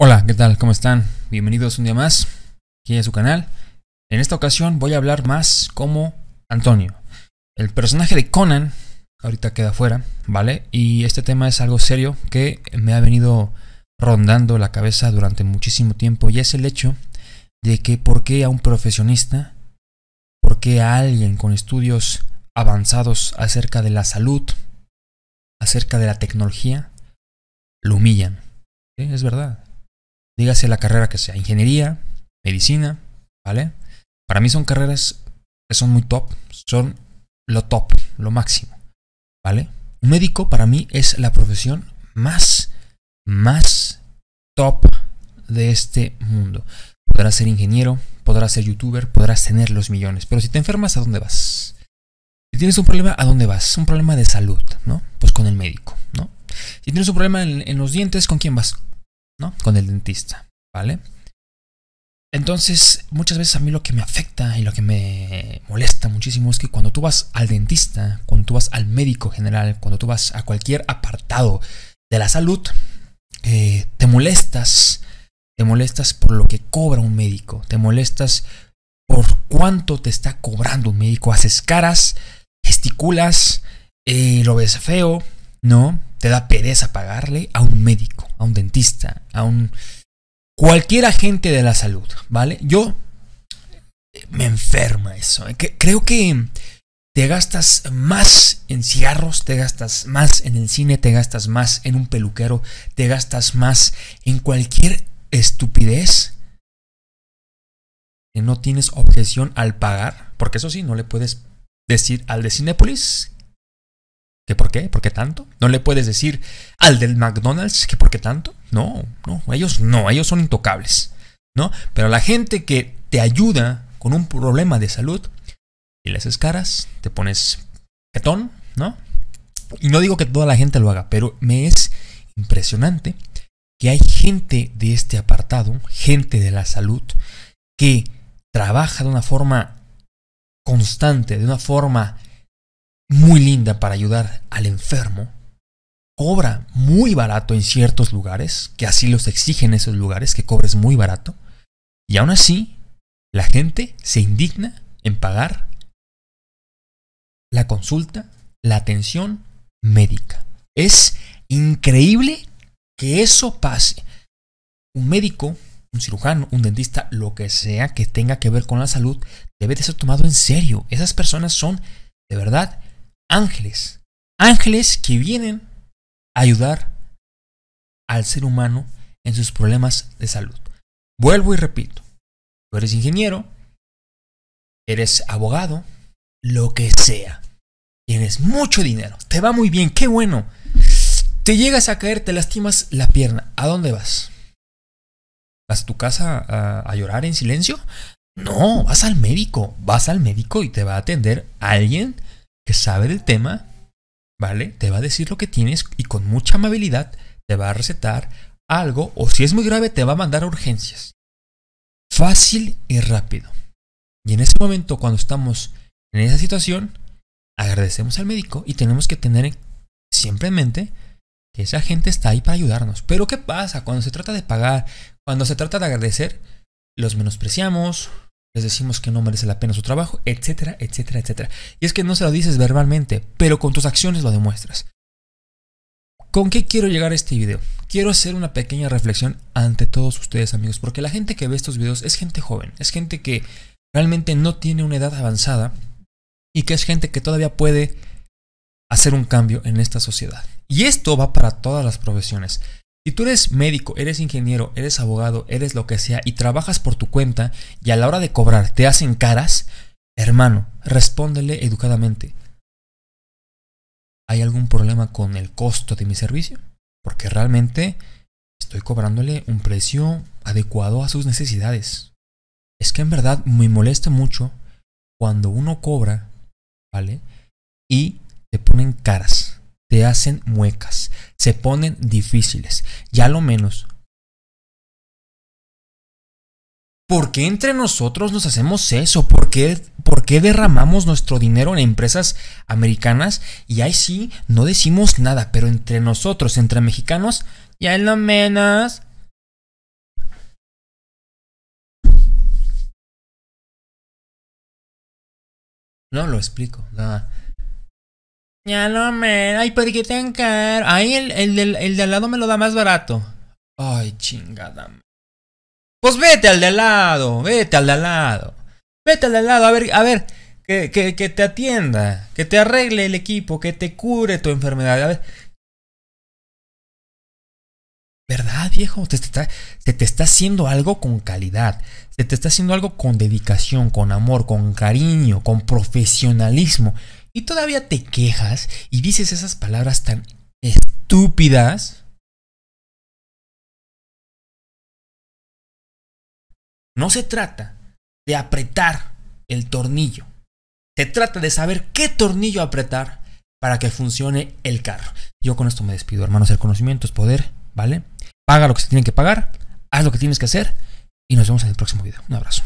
Hola, ¿qué tal? ¿Cómo están? Bienvenidos un día más aquí a su canal. En esta ocasión voy a hablar más como Antonio. El personaje de Conan ahorita queda fuera, ¿vale? Y este tema es algo serio que me ha venido rondando la cabeza durante muchísimo tiempo y es el hecho de que por qué a un profesionista, por qué a alguien con estudios avanzados acerca de la salud, acerca de la tecnología, lo humillan. Es verdad dígase la carrera que sea, ingeniería, medicina, ¿vale? Para mí son carreras que son muy top, son lo top, lo máximo, ¿vale? Un médico para mí es la profesión más, más top de este mundo. Podrás ser ingeniero, podrás ser youtuber, podrás tener los millones, pero si te enfermas, ¿a dónde vas? Si tienes un problema, ¿a dónde vas? Un problema de salud, ¿no? Pues con el médico, ¿no? Si tienes un problema en, en los dientes, ¿con quién vas? ¿no? Con el dentista, ¿vale? Entonces, muchas veces a mí lo que me afecta y lo que me molesta muchísimo es que cuando tú vas al dentista, cuando tú vas al médico general, cuando tú vas a cualquier apartado de la salud, eh, te molestas, te molestas por lo que cobra un médico, te molestas por cuánto te está cobrando un médico, haces caras, gesticulas, eh, lo ves feo, ¿no? te da pereza pagarle a un médico, a un dentista, a un cualquier agente de la salud, ¿vale? Yo me enferma eso. ¿eh? Creo que te gastas más en cigarros, te gastas más en el cine, te gastas más en un peluquero, te gastas más en cualquier estupidez que no tienes objeción al pagar, porque eso sí, no le puedes decir al de Cinepolis ¿Que por qué? ¿Por qué tanto? ¿No le puedes decir al del McDonald's que por qué tanto? No, no, ellos no, ellos son intocables, ¿no? Pero la gente que te ayuda con un problema de salud y le haces caras, te pones petón, ¿no? Y no digo que toda la gente lo haga, pero me es impresionante que hay gente de este apartado, gente de la salud, que trabaja de una forma constante, de una forma muy linda para ayudar al enfermo, cobra muy barato en ciertos lugares, que así los exigen esos lugares, que cobres muy barato, y aún así la gente se indigna en pagar la consulta, la atención médica. Es increíble que eso pase. Un médico, un cirujano, un dentista, lo que sea que tenga que ver con la salud, debe de ser tomado en serio. Esas personas son, de verdad, ángeles. Ángeles que vienen a ayudar al ser humano en sus problemas de salud. Vuelvo y repito, tú eres ingeniero, eres abogado, lo que sea. Tienes mucho dinero, te va muy bien, qué bueno. Te llegas a caer, te lastimas la pierna. ¿A dónde vas? ¿Vas a tu casa a, a llorar en silencio? No, vas al médico, vas al médico y te va a atender alguien que sabe del tema, ¿vale? Te va a decir lo que tienes y con mucha amabilidad te va a recetar algo o si es muy grave te va a mandar a urgencias. Fácil y rápido. Y en ese momento cuando estamos en esa situación, agradecemos al médico y tenemos que tener siempre en mente que esa gente está ahí para ayudarnos. Pero ¿qué pasa cuando se trata de pagar? Cuando se trata de agradecer, los menospreciamos, les decimos que no merece la pena su trabajo, etcétera, etcétera, etcétera. Y es que no se lo dices verbalmente, pero con tus acciones lo demuestras. ¿Con qué quiero llegar a este video? Quiero hacer una pequeña reflexión ante todos ustedes amigos, porque la gente que ve estos videos es gente joven, es gente que realmente no tiene una edad avanzada y que es gente que todavía puede hacer un cambio en esta sociedad. Y esto va para todas las profesiones. Si tú eres médico, eres ingeniero, eres abogado, eres lo que sea y trabajas por tu cuenta y a la hora de cobrar te hacen caras, hermano, respóndele educadamente. ¿Hay algún problema con el costo de mi servicio? Porque realmente estoy cobrándole un precio adecuado a sus necesidades. Es que en verdad me molesta mucho cuando uno cobra, ¿vale? Y te ponen caras hacen muecas, se ponen difíciles, ya lo menos. ¿Por qué entre nosotros nos hacemos eso? ¿Por qué, ¿Por qué derramamos nuestro dinero en empresas americanas? Y ahí sí, no decimos nada, pero entre nosotros, entre mexicanos, ya lo menos. No lo explico. Nada. Ya no, me, Ay, pero qué tan caro? Ay, el, el, del, de al lado me lo da más barato. Ay, chingada. Pues vete al de al lado, vete al de al lado. Vete al de al lado, a ver, a ver. Que, que te atienda, que te arregle el equipo, que te cure tu enfermedad. A ver, Ah, viejo. te está, se te está haciendo algo con calidad. Se te está haciendo algo con dedicación, con amor, con cariño, con profesionalismo. Y todavía te quejas y dices esas palabras tan estúpidas. No se trata de apretar el tornillo. Se trata de saber qué tornillo apretar para que funcione el carro. Yo con esto me despido, hermanos. El conocimiento es poder, ¿vale? paga lo que se tiene que pagar, haz lo que tienes que hacer y nos vemos en el próximo video. Un abrazo.